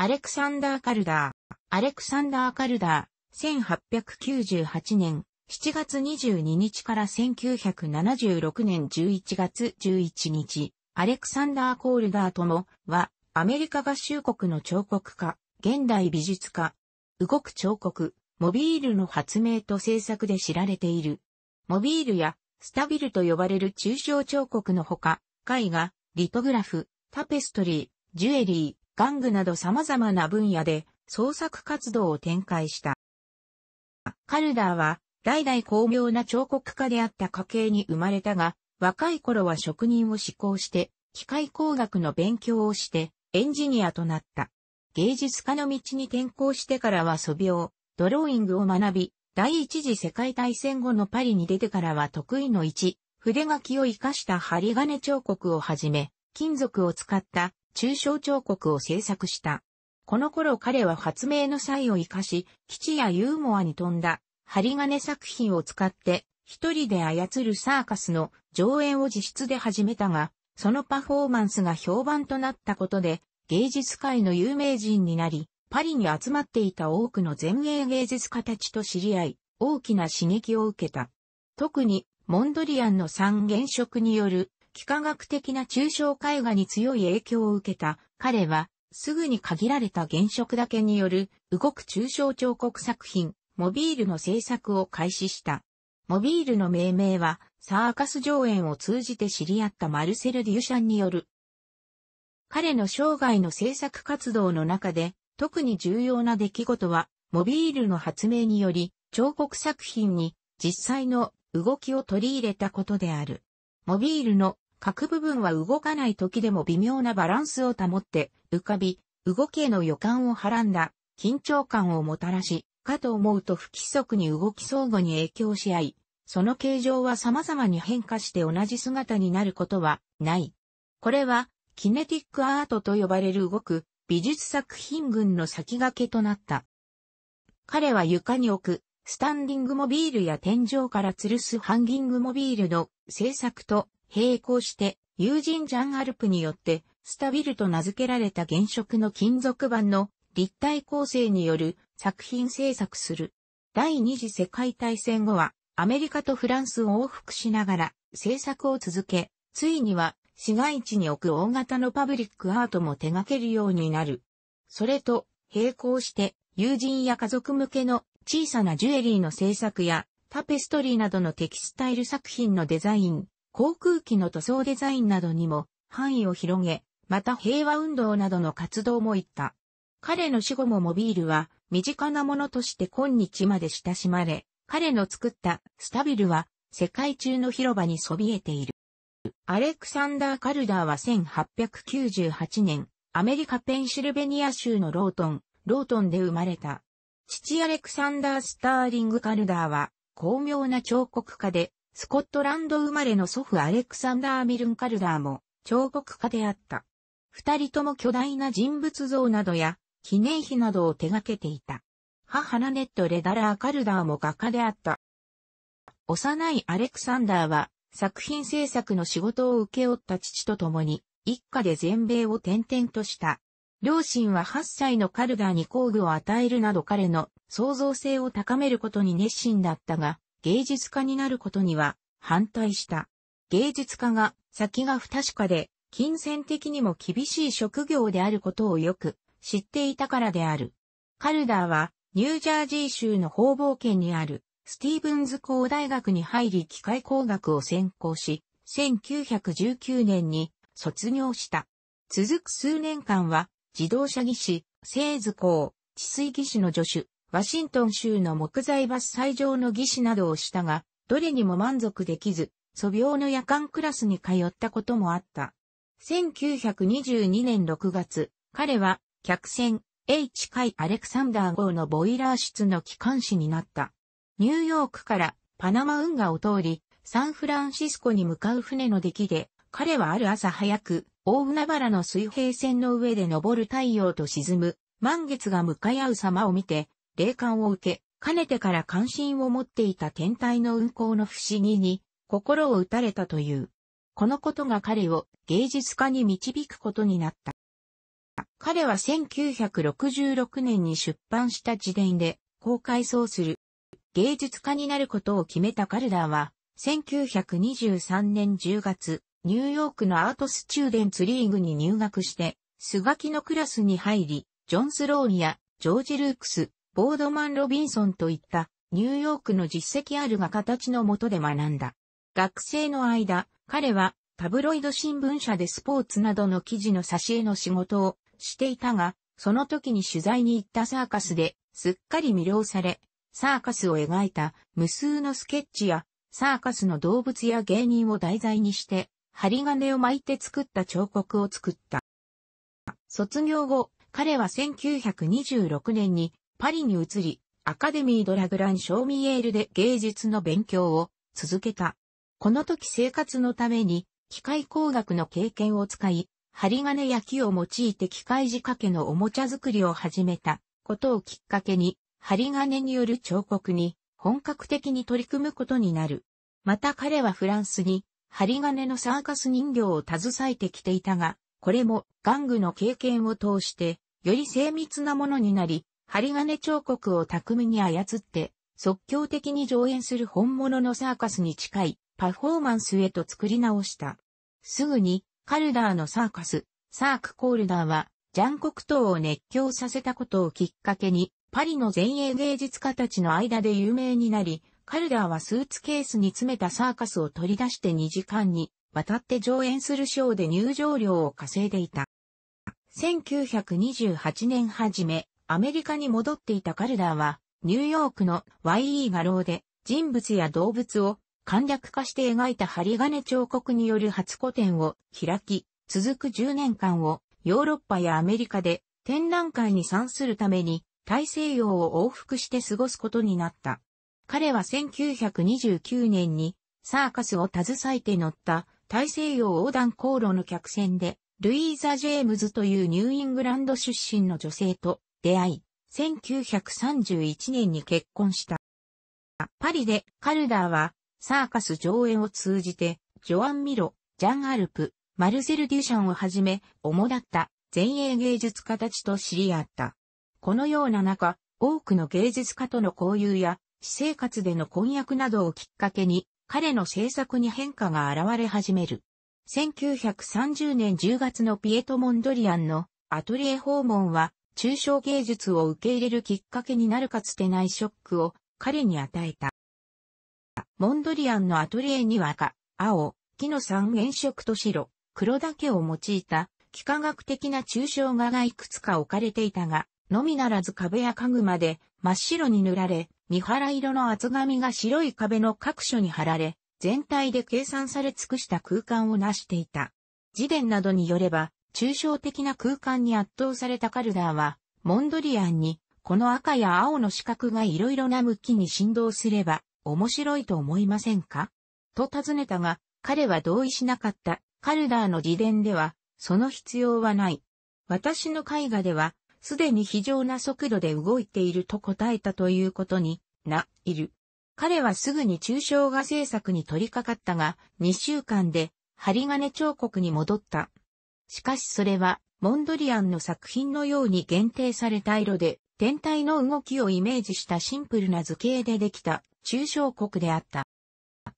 アレクサンダー・カルダー。アレクサンダー・カルダー、1898年7月22日から1976年11月11日、アレクサンダー・コールダーとも、は、アメリカ合衆国の彫刻家、現代美術家、動く彫刻、モビールの発明と制作で知られている。モビールや、スタビルと呼ばれる抽象彫刻のほか、絵画、リトグラフ、タペストリー、ジュエリー、玩具など様々な分野で創作活動を展開した。カルダーは、代々巧妙な彫刻家であった家系に生まれたが、若い頃は職人を志向して、機械工学の勉強をして、エンジニアとなった。芸術家の道に転向してからは素描、ドローイングを学び、第一次世界大戦後のパリに出てからは得意の1、筆書きを活かした針金彫刻をはじめ、金属を使った中小彫刻を制作した。この頃彼は発明の際を活かし、基地やユーモアに富んだ針金作品を使って一人で操るサーカスの上演を自室で始めたが、そのパフォーマンスが評判となったことで芸術界の有名人になり、パリに集まっていた多くの前衛芸術家たちと知り合い、大きな刺激を受けた。特に、モンドリアンの三原色による幾何学的な抽象絵画に強い影響を受けた彼は、すぐに限られた原色だけによる動く抽象彫刻作品、モビールの制作を開始した。モビールの命名は、サーカス上演を通じて知り合ったマルセル・デュシャンによる。彼の生涯の制作活動の中で、特に重要な出来事は、モビールの発明により、彫刻作品に実際の動きを取り入れたことである。モビールの各部分は動かない時でも微妙なバランスを保って、浮かび、動きへの予感をはらんだ、緊張感をもたらし、かと思うと不規則に動き相互に影響し合い、その形状は様々に変化して同じ姿になることはない。これは、キネティックアートと呼ばれる動く美術作品群の先駆けとなった。彼は床に置く、スタンディングモビールや天井から吊るすハンギングモビールの制作と並行して、友人ジャン・アルプによって、スタビルと名付けられた原色の金属板の立体構成による作品制作する。第二次世界大戦後は、アメリカとフランスを往復しながら制作を続け、ついには市街地に置く大型のパブリックアートも手掛けるようになる。それと、並行して、友人や家族向けの小さなジュエリーの制作や、タペストリーなどのテキスタイル作品のデザイン、航空機の塗装デザインなどにも範囲を広げ、また平和運動などの活動も行った。彼の死後もモビールは身近なものとして今日まで親しまれ、彼の作ったスタビルは世界中の広場にそびえている。アレクサンダー・カルダーは1898年、アメリカペンシルベニア州のロートン、ロートンで生まれた。父アレクサンダー・スターリング・カルダーは、巧妙な彫刻家で、スコットランド生まれの祖父アレクサンダー・ミルンカルダーも彫刻家であった。二人とも巨大な人物像などや記念碑などを手掛けていた。母ラネット・レダラー・カルダーも画家であった。幼いアレクサンダーは作品制作の仕事を請け負った父と共に一家で全米を転々とした。両親は8歳のカルダーに工具を与えるなど彼の創造性を高めることに熱心だったが、芸術家になることには反対した。芸術家が先が不確かで、金銭的にも厳しい職業であることをよく知っていたからである。カルダーはニュージャージー州の方々圏にあるスティーブンズ工大学に入り機械工学を専攻し、1919年に卒業した。続く数年間は自動車技師、製図工、治水技師の助手、ワシントン州の木材伐採場の技師などをしたが、どれにも満足できず、素病の夜間クラスに通ったこともあった。1922年6月、彼は客船 H 海アレクサンダー号のボイラー室の機関士になった。ニューヨークからパナマ運河を通り、サンフランシスコに向かう船の出来で、彼はある朝早く、大海原の水平線の上で昇る太陽と沈む、満月が向かい合う様を見て、霊感を受け、かねてから関心を持っていた天体の運行の不思議に心を打たれたという。このことが彼を芸術家に導くことになった。彼は1966年に出版した自伝で公開そうする。芸術家になることを決めたカルダーは、1923年10月、ニューヨークのアートスチューデンツリーグに入学して、スガキのクラスに入り、ジョン・スローンやジョージ・ルークス、ボードマン・ロビンソンといったニューヨークの実績あるが形のとで学んだ。学生の間、彼はタブロイド新聞社でスポーツなどの記事の挿絵の仕事をしていたが、その時に取材に行ったサーカスですっかり魅了され、サーカスを描いた無数のスケッチやサーカスの動物や芸人を題材にして、針金を巻いて作った彫刻を作った。卒業後、彼は1926年にパリに移り、アカデミー・ド・ラグラン・ショーミエールで芸術の勉強を続けた。この時生活のために、機械工学の経験を使い、針金焼きを用いて機械仕掛けのおもちゃ作りを始めたことをきっかけに、針金による彫刻に本格的に取り組むことになる。また彼はフランスに針金のサーカス人形を携えてきていたが、これも玩具の経験を通して、より精密なものになり、針金彫刻を巧みに操って、即興的に上演する本物のサーカスに近いパフォーマンスへと作り直した。すぐに、カルダーのサーカス、サーク・コールダーは、ジャンコクトを熱狂させたことをきっかけに、パリの前衛芸術家たちの間で有名になり、カルダーはスーツケースに詰めたサーカスを取り出して2時間に渡って上演するショーで入場料を稼いでいた。1928年初め、アメリカに戻っていたカルダーは、ニューヨークの YE 画廊で人物や動物を簡略化して描いた針金彫刻による初個展を開き、続く10年間をヨーロッパやアメリカで展覧会に参するために大西洋を往復して過ごすことになった。彼は1929年にサーカスを携えて乗った大西洋横断航路の客船でルイーザ・ジェームズというニューイングランド出身の女性と出会い、1931年に結婚した。パリでカルダーはサーカス上演を通じて、ジョアン・ミロ、ジャン・アルプ、マルセル・デュシャンをはじめ、主だった前衛芸術家たちと知り合った。このような中、多くの芸術家との交友や、私生活での婚約などをきっかけに、彼の制作に変化が現れ始める。1930年10月のピエト・モンドリアンのアトリエ訪問は、抽象芸術を受け入れるきっかけになるかつてないショックを彼に与えた。モンドリアンのアトリエには赤、青、木の三原色と白、黒だけを用いた、幾何学的な抽象画がいくつか置かれていたが、のみならず壁や家具まで真っ白に塗られ、三原色の厚紙が白い壁の各所に貼られ、全体で計算され尽くした空間を成していた。自伝などによれば、抽象的な空間に圧倒されたカルダーは、モンドリアンに、この赤や青の四角がいろいろな向きに振動すれば、面白いと思いませんかと尋ねたが、彼は同意しなかった。カルダーの自伝では、その必要はない。私の絵画では、すでに非常な速度で動いていると答えたということにな、いる。彼はすぐに抽象画制作に取り掛かったが、2週間で、針金彫刻に戻った。しかしそれは、モンドリアンの作品のように限定された色で、天体の動きをイメージしたシンプルな図形でできた、抽象国であった。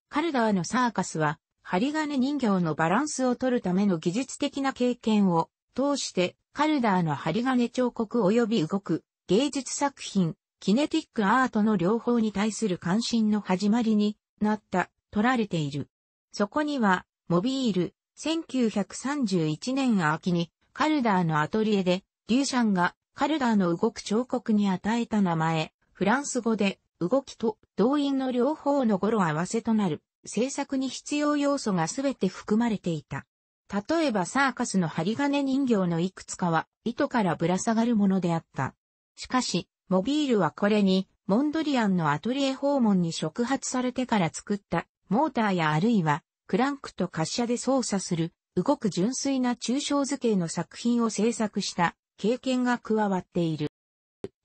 カルダーのサーカスは、針金人形のバランスを取るための技術的な経験を通して、カルダーの針金彫刻及び動く芸術作品、キネティックアートの両方に対する関心の始まりになった、取られている。そこには、モビール、1931年秋にカルダーのアトリエで、デューシャンがカルダーの動く彫刻に与えた名前、フランス語で動きと動員の両方の語呂合わせとなる制作に必要要素がすべて含まれていた。例えばサーカスの針金人形のいくつかは糸からぶら下がるものであった。しかし、モビールはこれにモンドリアンのアトリエ訪問に触発されてから作ったモーターやあるいはクランクと滑車で操作する、動く純粋な抽象図形の作品を制作した経験が加わっている。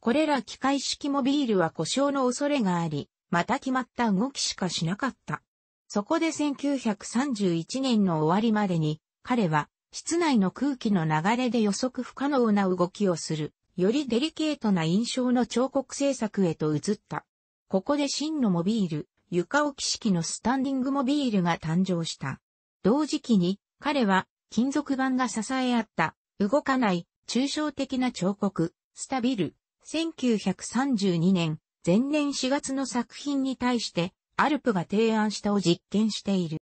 これら機械式モビールは故障の恐れがあり、また決まった動きしかしなかった。そこで1931年の終わりまでに、彼は室内の空気の流れで予測不可能な動きをする、よりデリケートな印象の彫刻制作へと移った。ここで真のモビール、床置き式のスタンディングモビールが誕生した。同時期に彼は金属板が支え合った動かない抽象的な彫刻、スタビル、1932年、前年4月の作品に対してアルプが提案したを実験している。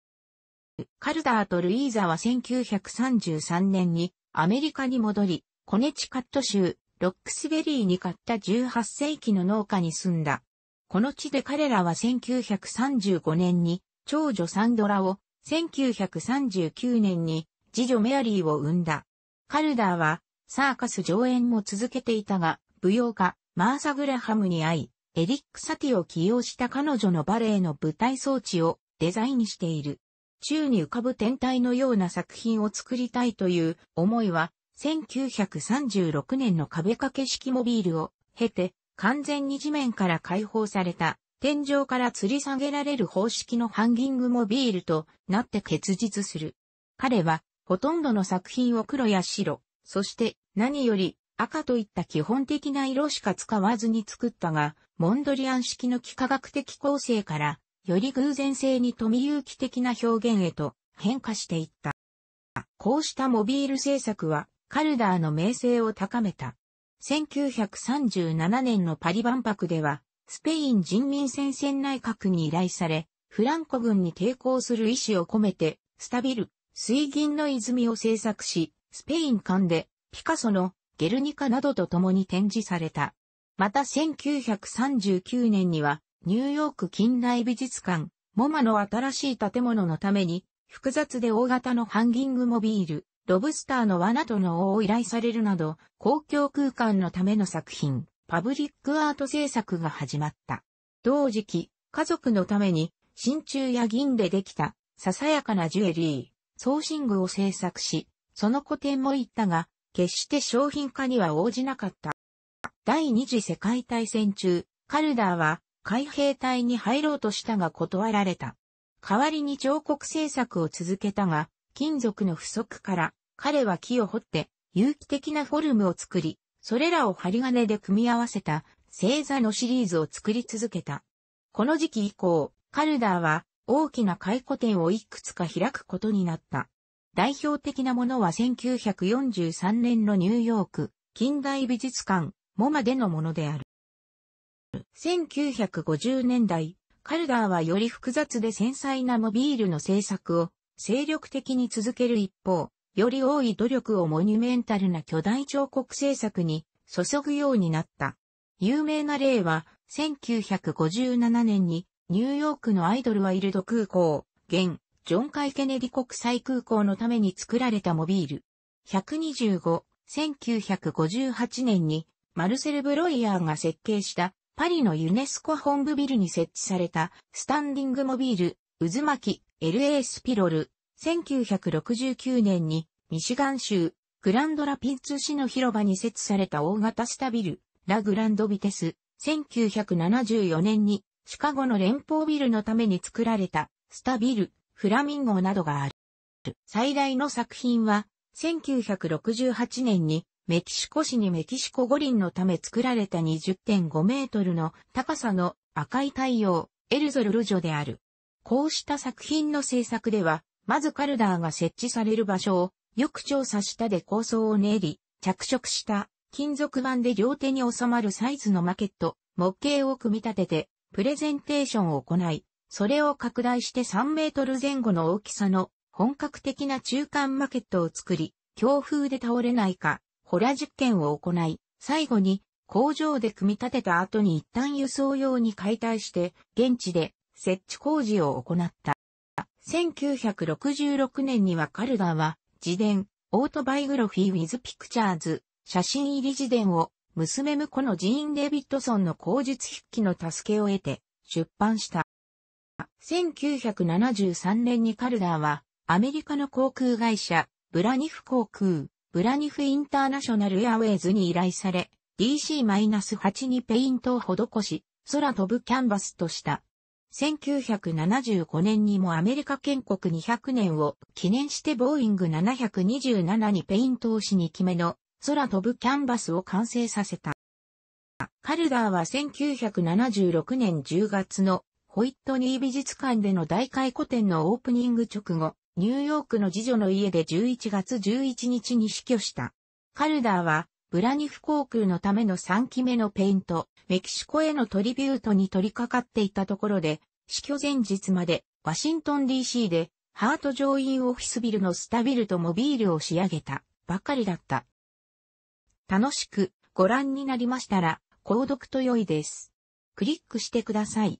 カルダーとルイーザは1933年にアメリカに戻り、コネチカット州ロックスベリーに買った18世紀の農家に住んだ。この地で彼らは1935年に長女サンドラを、1939年に次女メアリーを生んだ。カルダーはサーカス上演も続けていたが、舞踊家マーサ・グラハムに会い、エリック・サティを起用した彼女のバレエの舞台装置をデザインしている。宙に浮かぶ天体のような作品を作りたいという思いは、1936年の壁掛け式モビールを経て、完全に地面から解放された、天井から吊り下げられる方式のハンギングモビールとなって結実する。彼は、ほとんどの作品を黒や白、そして何より赤といった基本的な色しか使わずに作ったが、モンドリアン式の幾何学的構成から、より偶然性に富有機的な表現へと変化していった。こうしたモビール制作は、カルダーの名声を高めた。1937年のパリ万博では、スペイン人民戦線内閣に依頼され、フランコ軍に抵抗する意思を込めて、スタビル、水銀の泉を制作し、スペイン間で、ピカソの、ゲルニカなどと共に展示された。また1939年には、ニューヨーク近代美術館、モマの新しい建物のために、複雑で大型のハンギングモビール、ロブスターの罠との王を依頼されるなど、公共空間のための作品、パブリックアート制作が始まった。同時期、家族のために、真鍮や銀でできた、ささやかなジュエリー、送信具を制作し、その古典も行ったが、決して商品化には応じなかった。第二次世界大戦中、カルダーは海兵隊に入ろうとしたが断られた。代わりに彫刻制作を続けたが、金属の不足から、彼は木を掘って、有機的なフォルムを作り、それらを針金で組み合わせた星座のシリーズを作り続けた。この時期以降、カルダーは大きな回顧展をいくつか開くことになった。代表的なものは1943年のニューヨーク近代美術館モマでのものである。1950年代、カルダーはより複雑で繊細なモビールの制作を精力的に続ける一方、より多い努力をモニュメンタルな巨大彫刻制作に注ぐようになった。有名な例は、1957年にニューヨークのアイドルワイルド空港、現、ジョン・カイ・ケネディ国際空港のために作られたモビール。125、1958年にマルセル・ブロイヤーが設計したパリのユネスコ本部ビルに設置されたスタンディングモビール、渦巻き、LA スピロル、1969年にミシガン州グランドラピンツ市の広場に設置された大型スタビル、ラグランドビテス、1974年にシカゴの連邦ビルのために作られたスタビル、フラミンゴなどがある。最大の作品は1968年にメキシコ市にメキシコ五輪のため作られた20.5メートルの高さの赤い太陽、エルゾルルジョである。こうした作品の制作では、まずカルダーが設置される場所をよく調査したで構想を練り、着色した金属板で両手に収まるサイズのマケット、模型を組み立てて、プレゼンテーションを行い、それを拡大して3メートル前後の大きさの本格的な中間マケットを作り、強風で倒れないか、ホラ実験を行い、最後に工場で組み立てた後に一旦輸送用に解体して、現地で設置工事を行った。1966年にはカルダは自伝、オートバイグロフィー・ウィズ・ピクチャーズ、写真入り自伝を、娘婿のジーン・デビッドソンの口述筆記の助けを得て、出版した。1973年にカルダーは、アメリカの航空会社、ブラニフ航空、ブラニフインターナショナルエアウェイズに依頼され、DC-8 にペイントを施し、空飛ぶキャンバスとした1975年にもアメリカ建国200年を記念してボーイング727にペイントをしに決めの空飛ぶキャンバスを完成させた。カルダーは1976年10月のホイットニー美術館での大開古展のオープニング直後、ニューヨークの次女の家で11月11日に死去した。カルダーはブラニフ航空のための3期目のペイント、メキシコへのトリビュートに取り掛かっていたところで、死去前日まで、ワシントン DC で、ハート上院オフィスビルのスタビルとモビールを仕上げた、ばかりだった。楽しくご覧になりましたら、購読と良いです。クリックしてください。